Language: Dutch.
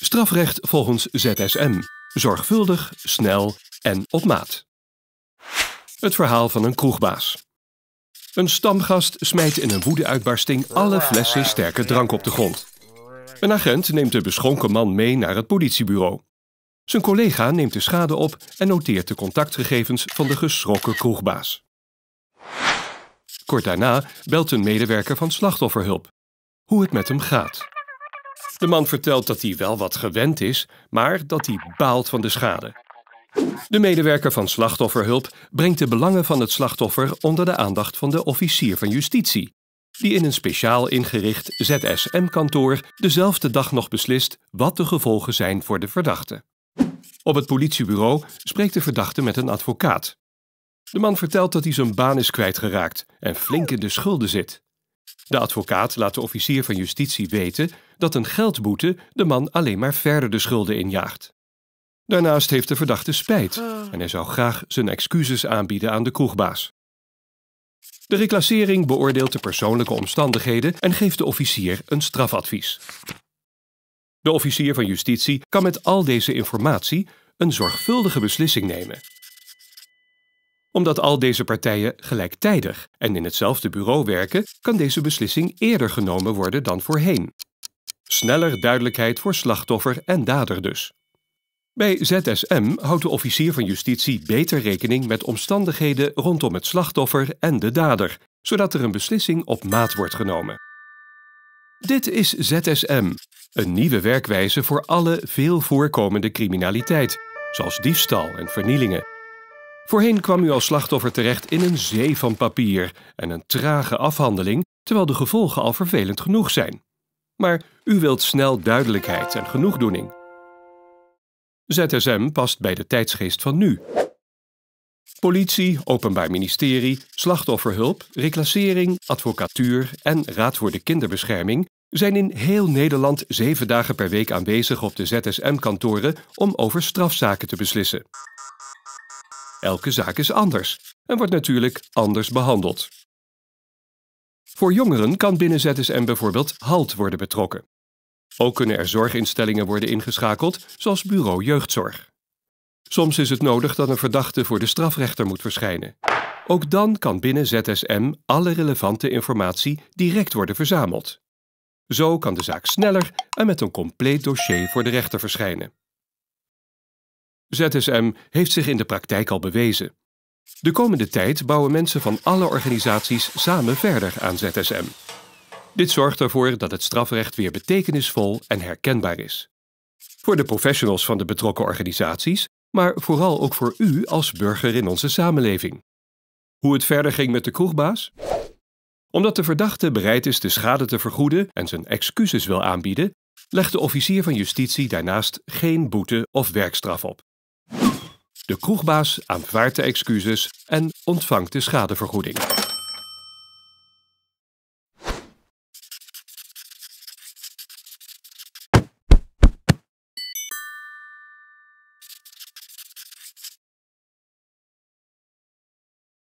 Strafrecht volgens ZSM. Zorgvuldig, snel en op maat. Het verhaal van een kroegbaas. Een stamgast smijt in een woedeuitbarsting alle flessen sterke drank op de grond. Een agent neemt de beschonken man mee naar het politiebureau. Zijn collega neemt de schade op en noteert de contactgegevens van de geschrokken kroegbaas. Kort daarna belt een medewerker van slachtofferhulp. Hoe het met hem gaat. De man vertelt dat hij wel wat gewend is, maar dat hij baalt van de schade. De medewerker van slachtofferhulp brengt de belangen van het slachtoffer onder de aandacht van de officier van justitie, die in een speciaal ingericht ZSM-kantoor dezelfde dag nog beslist wat de gevolgen zijn voor de verdachte. Op het politiebureau spreekt de verdachte met een advocaat. De man vertelt dat hij zijn baan is kwijtgeraakt en flink in de schulden zit. De advocaat laat de officier van justitie weten dat een geldboete de man alleen maar verder de schulden injaagt. Daarnaast heeft de verdachte spijt oh. en hij zou graag zijn excuses aanbieden aan de kroegbaas. De reclassering beoordeelt de persoonlijke omstandigheden en geeft de officier een strafadvies. De officier van justitie kan met al deze informatie een zorgvuldige beslissing nemen omdat al deze partijen gelijktijdig en in hetzelfde bureau werken, kan deze beslissing eerder genomen worden dan voorheen. Sneller duidelijkheid voor slachtoffer en dader dus. Bij ZSM houdt de officier van justitie beter rekening met omstandigheden rondom het slachtoffer en de dader, zodat er een beslissing op maat wordt genomen. Dit is ZSM, een nieuwe werkwijze voor alle veel voorkomende criminaliteit, zoals diefstal en vernielingen. Voorheen kwam u als slachtoffer terecht in een zee van papier en een trage afhandeling, terwijl de gevolgen al vervelend genoeg zijn. Maar u wilt snel duidelijkheid en genoegdoening. ZSM past bij de tijdsgeest van nu. Politie, Openbaar Ministerie, Slachtofferhulp, Reclassering, Advocatuur en Raad voor de Kinderbescherming zijn in heel Nederland zeven dagen per week aanwezig op de ZSM-kantoren om over strafzaken te beslissen. Elke zaak is anders en wordt natuurlijk anders behandeld. Voor jongeren kan binnen ZSM bijvoorbeeld HALT worden betrokken. Ook kunnen er zorginstellingen worden ingeschakeld, zoals bureau jeugdzorg. Soms is het nodig dat een verdachte voor de strafrechter moet verschijnen. Ook dan kan binnen ZSM alle relevante informatie direct worden verzameld. Zo kan de zaak sneller en met een compleet dossier voor de rechter verschijnen. ZSM heeft zich in de praktijk al bewezen. De komende tijd bouwen mensen van alle organisaties samen verder aan ZSM. Dit zorgt ervoor dat het strafrecht weer betekenisvol en herkenbaar is. Voor de professionals van de betrokken organisaties, maar vooral ook voor u als burger in onze samenleving. Hoe het verder ging met de kroegbaas? Omdat de verdachte bereid is de schade te vergoeden en zijn excuses wil aanbieden, legt de officier van justitie daarnaast geen boete of werkstraf op. De kroegbaas aanvaardt de excuses en ontvangt de schadevergoeding.